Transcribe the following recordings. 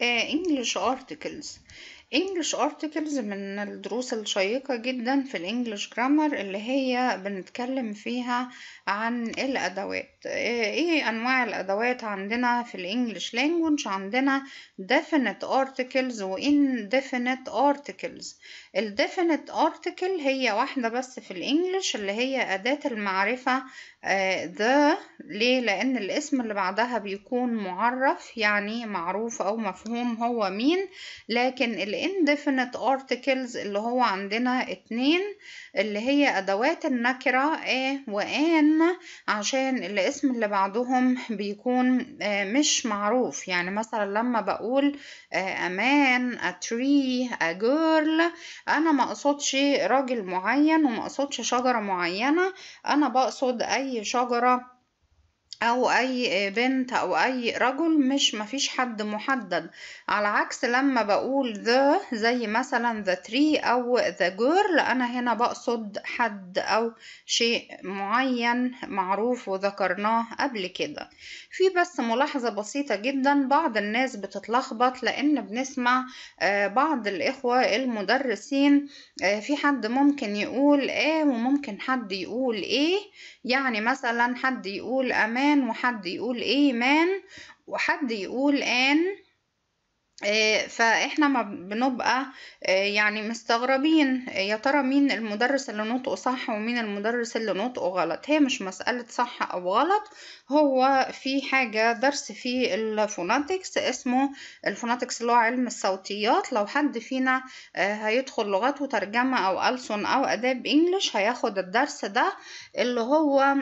آه، English Articles English Articles من الدروس الشيقة جدا في الانجليش جرامر اللي هي بنتكلم فيها عن الأدوات آه، ايه أنواع الأدوات عندنا في الانجليش لانجوج عندنا definite articles و indefinite articles ال definite article هي واحدة بس في الانجليش اللي هي أداة المعرفة آه، the ليه لأن الاسم اللي بعدها بيكون معرف يعني معروف أو مفهوم جوزهم هو مين لكن الاندفنت ارتكلز اللي هو عندنا اتنين اللي هي ادوات النكرة ا وان عشان الاسم اللي بعدهم بيكون آه، مش معروف يعني مثلا لما بقول آه، a man a tree a girl انا ما اقصدش راجل معين وما اقصدش شجرة معينة انا بقصد اي شجرة او اي بنت او اي رجل مش مفيش حد محدد على عكس لما بقول the زي مثلا the tree او the girl انا هنا بقصد حد او شيء معين معروف وذكرناه قبل كده في بس ملاحظة بسيطة جدا بعض الناس بتتلخبط لان بنسمع آه، بعض الاخوة المدرسين آه، في حد ممكن يقول ايه وممكن حد يقول ايه يعني مثلا حد يقول امان مان وحد يقول ايه مان وحد يقول ان آه، فاحنا ما بنبقى آه، يعني مستغربين آه، يا ترى مين المدرس اللي نطقه صح ومين المدرس اللي نطقه غلط هي مش مسألة صح او غلط هو في حاجة درس في الفوناتكس اسمه الفوناتكس اللي هو علم الصوتيات لو حد فينا هيدخل لغات وترجمة او ألسن او اداب انجلش هياخد الدرس ده اللي هو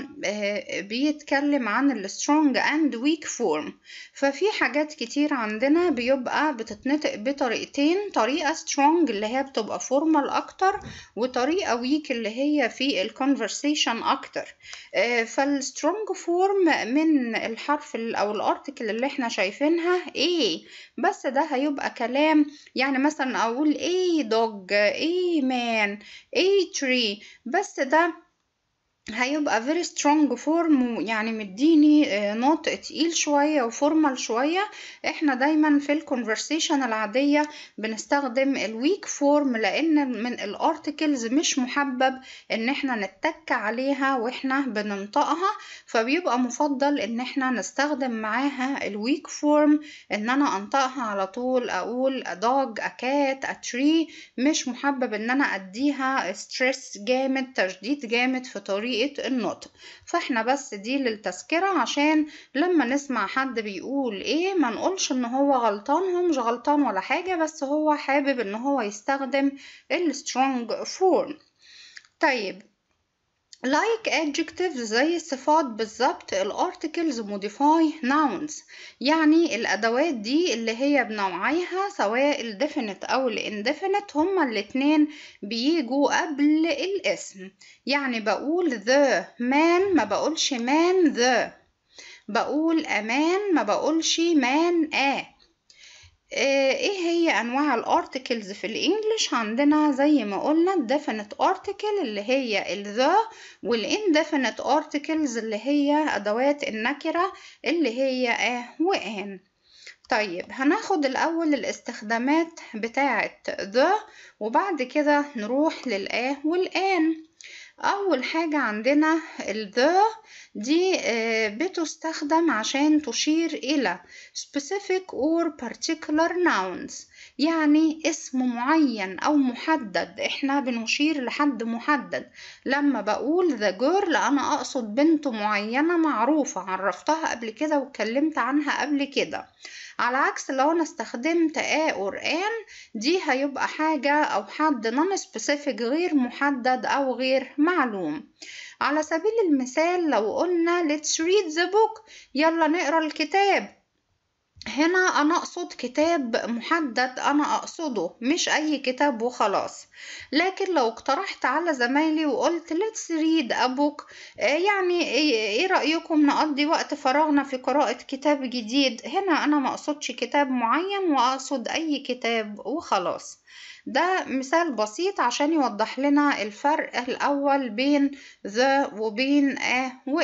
بيتكلم عن السترونج اند ويك فورم ففي حاجات كتير عندنا بيبقى بتتنطق بطريقتين طريقة strong اللي هي بتبقى formal أكتر وطريقة weak اللي هي في conversation أكتر آه، فالسترونج form من الحرف أو الأرتكل اللي احنا شايفينها إيه بس ده هيبقى كلام يعني مثلا أقول إيه dog إيه man إيه tree بس ده هيبقى very strong form يعني مديني آه، نطق تقيل شوية وفورمال شوية احنا دايما في الكونفرسيشن العادية بنستخدم الويك فورم لان من الارتكلز مش محبب ان احنا نتك عليها واحنا بننطقها فبيبقى مفضل ان احنا نستخدم معاها الويك فورم ان انا انطقها على طول اقول a dog a cat a tree مش محبب ان انا اديها ستريس جامد تشديد جامد في طريق طريقة النطق فاحنا بس دي للتذكرة عشان لما نسمع حد بيقول ايه ما نقولش ان هو غلطان هو مش غلطان ولا حاجة بس هو حابب ان هو يستخدم السترونج فورم طيب like adjectives زي الصفات بالظبط ال articles modify nouns يعني الأدوات دي اللي هي بنوعيها سواء ال definite أو ال indefinite هما الاتنين بيجوا قبل الاسم يعني بقول the man ما بقولش man the بقول a man ما بقولش man a آه، ايه هي انواع الارتكلز في الانجليش عندنا زي ما قلنا الدفنت ارتكل اللي هي الذا والاندفنت ارتكلز اللي هي ادوات النكره اللي هي اه وان طيب هناخد الاول الاستخدامات بتاعه ذا وبعد كده نروح للاه والان أول حاجة عندنا ال the دي آه، بتستخدم عشان تشير إلى specific or particular nouns يعني اسم معين أو محدد إحنا بنشير لحد محدد لما بقول the girl أنا أقصد بنت معينة معروفة عرفتها قبل كده واتكلمت عنها قبل كده على عكس لو أنا استخدمت a or an دي هيبقى حاجة أو حد non specific غير محدد أو غير معلوم على سبيل المثال لو قلنا let's read the book يلا نقرا الكتاب هنا أنا أقصد كتاب محدد أنا أقصده مش أي كتاب وخلاص لكن لو اقترحت على زمايلي وقلت let's read a book آه، يعني إيه،, إيه رأيكم نقضي وقت فراغنا في قراءة كتاب جديد هنا أنا مقصدش كتاب معين وأقصد أي كتاب وخلاص ده مثال بسيط عشان يوضح لنا الفرق الأول بين the وبين a و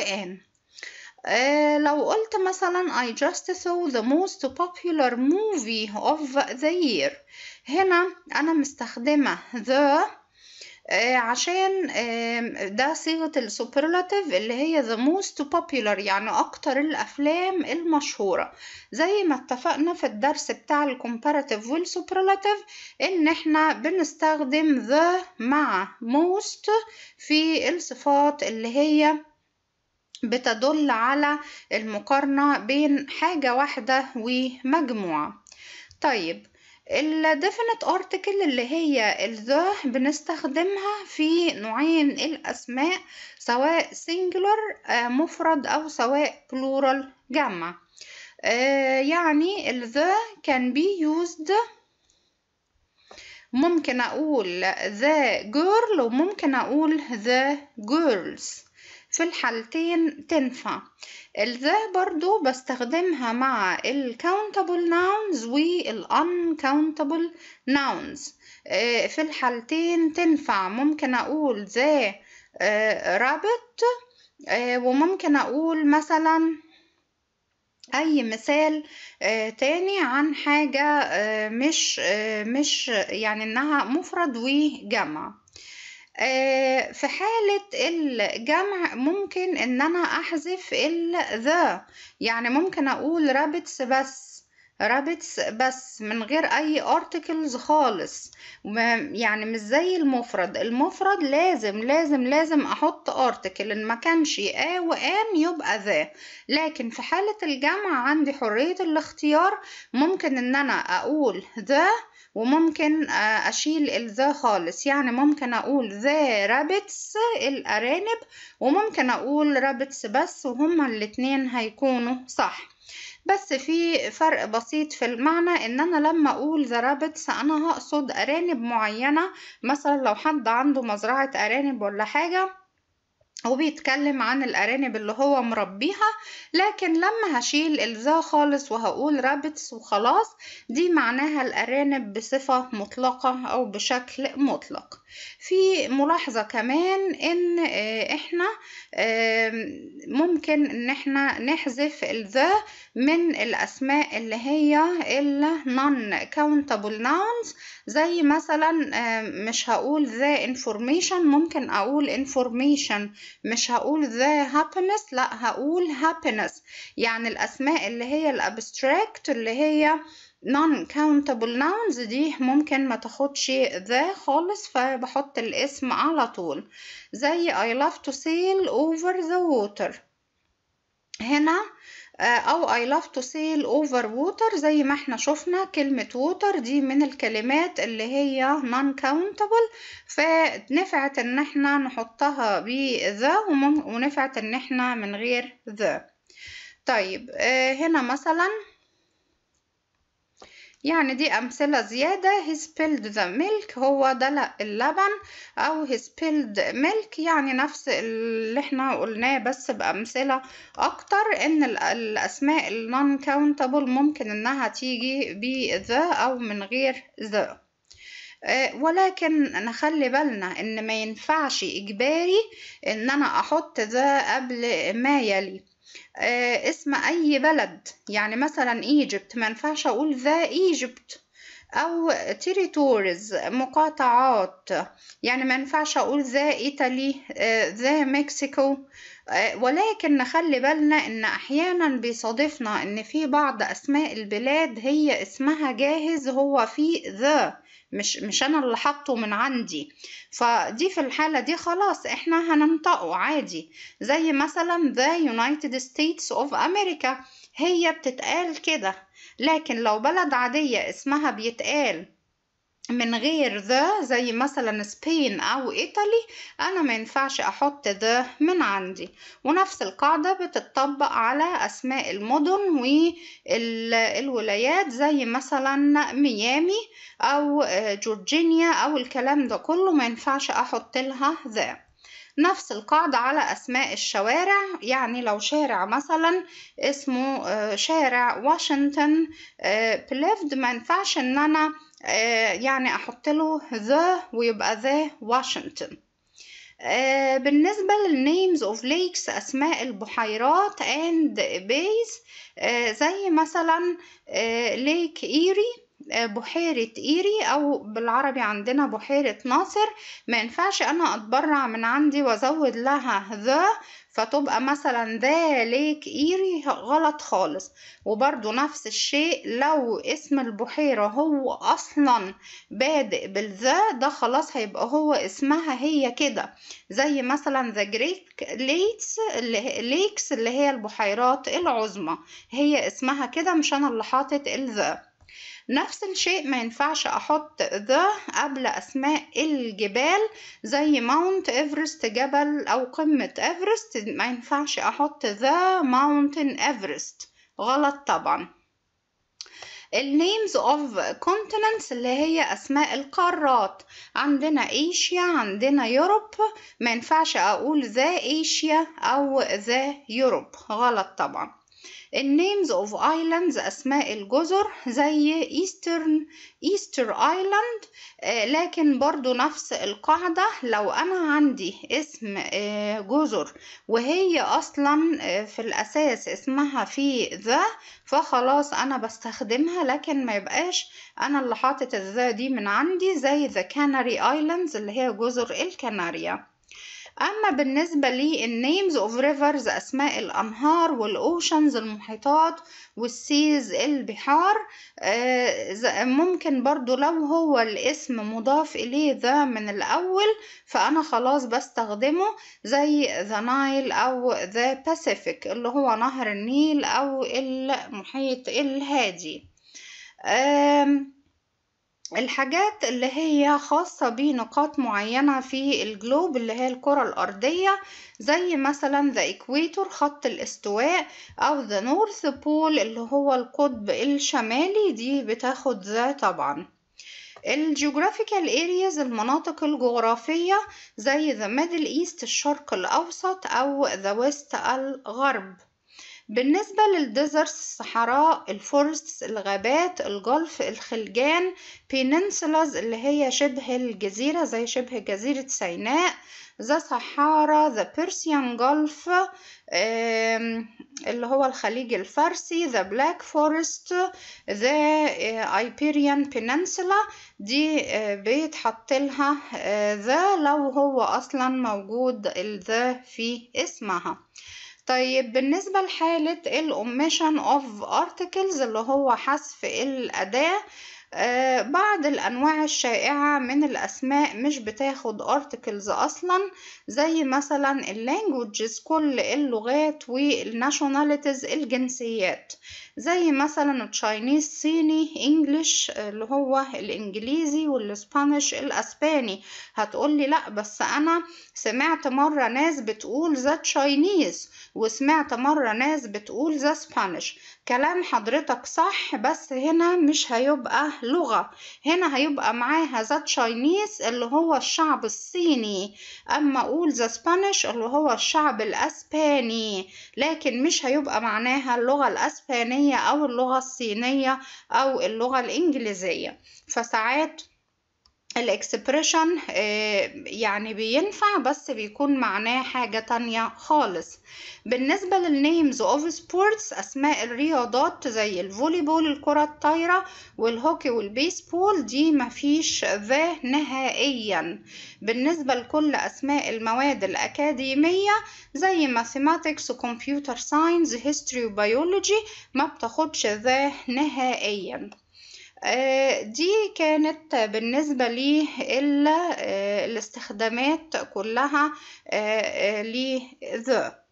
آه لو قلت مثلا I just saw the most popular movie of the year هنا أنا مستخدمة the آه، عشان ده صيغة السوبرلاتيف اللي هي the most popular يعني أكتر الأفلام المشهورة زي ما اتفقنا في الدرس بتاع الكومباراتيف والسوبرلاتيف إن احنا بنستخدم the مع most في الصفات اللي هي بتدل على المقارنة بين حاجة واحدة ومجموعة طيب ال definite article اللي هي ال the بنستخدمها في نوعين الأسماء سواء singular آه، مفرد أو سواء plural جمع آه، يعني ال the can be used ممكن أقول the girl وممكن أقول the girls في الحالتين تنفع الذا برضو بستخدمها مع ال countable nouns وال uncountable nouns آه، في الحالتين تنفع ممكن أقول ذا رابط آه، آه، وممكن أقول مثلا اي مثال تاني عن حاجة مش مش يعني انها مفرد وجمع آه، في حالة الجمع ممكن ان انا احذف ال the يعني ممكن اقول rabbits بس rabbits بس من غير اي articles خالص يعني مش زي المفرد المفرد لازم لازم لازم احط article ان ما كانش a وان يبقى ذا لكن في حالة الجمع عندي حرية الاختيار ممكن ان انا اقول the وممكن آه، اشيل الذا خالص يعني ممكن اقول ذا رابتس الارانب وممكن اقول رابتس بس وهما الاتنين هيكونوا صح بس في فرق بسيط في المعنى ان انا لما اقول ذا رابتس انا هقصد ارانب معينة مثلا لو حد عنده مزرعة ارانب ولا حاجة وبيتكلم عن الأرانب اللي هو مربيها لكن لما هشيل الزا خالص وهقول رابتس وخلاص دي معناها الأرانب بصفة مطلقة أو بشكل مطلق في ملاحظة كمان إن آه، إحنا ممكن إن إحنا نحذف الزا من الأسماء اللي هي الـ non countable nouns زي مثلا مش هقول ذا information ممكن أقول information مش هقول the happiness لا هقول happiness يعني الأسماء اللي هي الابستراكت اللي هي non countable nouns دي ممكن ما تاخدش ذا خالص فبحط الاسم على طول زي I love to sail over the water هنا آه، أو I love to sail over water زي ما احنا شفنا كلمة water دي من الكلمات اللي هي non countable فنفعت ان احنا نحطها ب the ونفعت ان احنا من غير the طيب آه، هنا مثلا يعني دي أمثلة زيادة he spilled the milk هو دلق اللبن أو he spilled milk يعني نفس اللي احنا قلناه بس بأمثلة أكتر إن الأسماء ال non countable ممكن إنها تيجي بـ the أو من غير the آه، ولكن نخلي بالنا ان ما ينفعش اجباري ان انا احط ذا قبل ما يلي آه، اسم أي بلد يعني مثلا ايجبت ما ينفعش أقول ذا ايجبت أو تيريتوريز مقاطعات يعني ما ينفعش أقول ذا إيطالي آه، ذا مكسيكو آه، ولكن نخلي بالنا إن أحيانا بيصادفنا إن في بعض أسماء البلاد هي اسمها جاهز هو في ذا مش مش انا اللي حاطه من عندي فدي في الحاله دي خلاص احنا هننطقه عادي زي مثلا the United States of America هي بتتقال كده لكن لو بلد عاديه اسمها بيتقال من غير ذا زي مثلا سبين او ايطالي انا ما ينفعش احط ذا من عندي ونفس القاعدة بتطبق على اسماء المدن والولايات زي مثلا ميامي او آه، جورجينيا او الكلام ده كله ما ينفعش احط لها ذا نفس القاعدة على أسماء الشوارع يعني لو شارع مثلا اسمه آه، شارع واشنطن آه، بليفد ما ينفعش إن أنا آه، يعني احط له ذا ويبقى ذا آه، واشنطن بالنسبة للنيمز اوف ليكس اسماء البحيرات اند آه، بيز زي مثلا ليك ايري بحيرة إيري أو بالعربي عندنا بحيرة ناصر ما ينفعش أنا أتبرع من عندي وأزود لها ذا فتبقى مثلا ذا ليك ايري غلط خالص وبرده نفس الشيء لو اسم البحيرة هو اصلا بادئ بالذا ده خلاص هيبقى هو اسمها هي كده زي مثلا ذا جريك ليكس اللي هي البحيرات العظمى هي اسمها كده مش انا اللي حاطط الذا نفس الشيء ما ينفعش احط ذا قبل اسماء الجبال زي ماونت ايفرست جبل او قمة ايفرست ما ينفعش احط ذا ماونتن ايفرست غلط طبعا النيمز اوف continents اللي هي اسماء القارات عندنا ايشيا عندنا يوروب ما ينفعش اقول ذا ايشيا او ذا يوروب غلط طبعا النيمز اوف ايلاندز اسماء الجزر زي ايسترن ايستر ايلاند لكن برضو نفس القاعدة لو انا عندي اسم آه، جزر وهي اصلا آه، في الاساس اسمها في ذا فخلاص انا بستخدمها لكن ما يبقاش انا اللي حاطط الذا دي من عندي زي ذا كاناري ايلاندز اللي هي جزر الكناريا أما بالنسبة names اوف ريفرز أسماء الأنهار والأوشنز المحيطات والسيز البحار آه، ممكن برضو لو هو الاسم مضاف إليه ذا من الأول فأنا خلاص بستخدمه زي ذا نايل أو ذا باسيفيك اللي هو نهر النيل أو المحيط الهادي الحاجات اللي هي خاصة بنقاط معينة في الجلوب اللي هي الكرة الأرضية زي مثلا The Equator خط الاستواء أو The North Pole اللي هو القطب الشمالي دي بتاخد ذا طبعا الجيوغرافيكال ارياز المناطق الجغرافية زي ذا ميدل ايست الشرق الأوسط أو ذا ويست الغرب بالنسبة للديزرس الصحراء الفورس الغابات الجلف الخلجان بيننسلاز اللي هي شبه الجزيرة زي شبه جزيرة سيناء ذا صحارى ذا بيرسيان جلف اللي هو الخليج الفارسي ذا بلاك فورست ذا آه، ايبيريان بيننسلا دي آه، بيتحط لها آه، ذا لو هو اصلا موجود الذا في اسمها طيب بالنسبة لحالة ال omission of articles اللي هو حذف الأداة آه، بعض الأنواع الشائعة من الأسماء مش بتاخد articles أصلا زي مثلا languages كل اللغات والناشوناليتيز الجنسيات زي مثلا التشاينيز صيني انجليش اللي هو الانجليزي والاسبانيش الاسباني هتقولي لا بس انا سمعت مرة ناس بتقول ذا تشاينيز وسمعت مرة ناس بتقول ذا سبانيش كلام حضرتك صح بس هنا مش هيبقى لغة هنا هيبقى معاها ذا تشاينيز اللي هو الشعب الصيني أما أقول ذا سبانيش اللي هو الشعب الأسباني لكن مش هيبقى معناها اللغة الأسبانية أو اللغة الصينية أو اللغة الإنجليزية فساعات الاكسبريشن آه، يعني بينفع بس بيكون معناه حاجة تانية خالص بالنسبة للنيمز اوف سبورتس اسماء الرياضات زي الفوليبول الكرة الطايرة والهوكي والبيسبول دي مفيش ذا نهائيا بالنسبة لكل اسماء المواد الاكاديمية زي ماثيماتكس وكمبيوتر ساينس هيستوري وبيولوجي ما بتاخدش ذا نهائيا آه، دي كانت بالنسبة لي آه، الاستخدامات كلها آه، لذا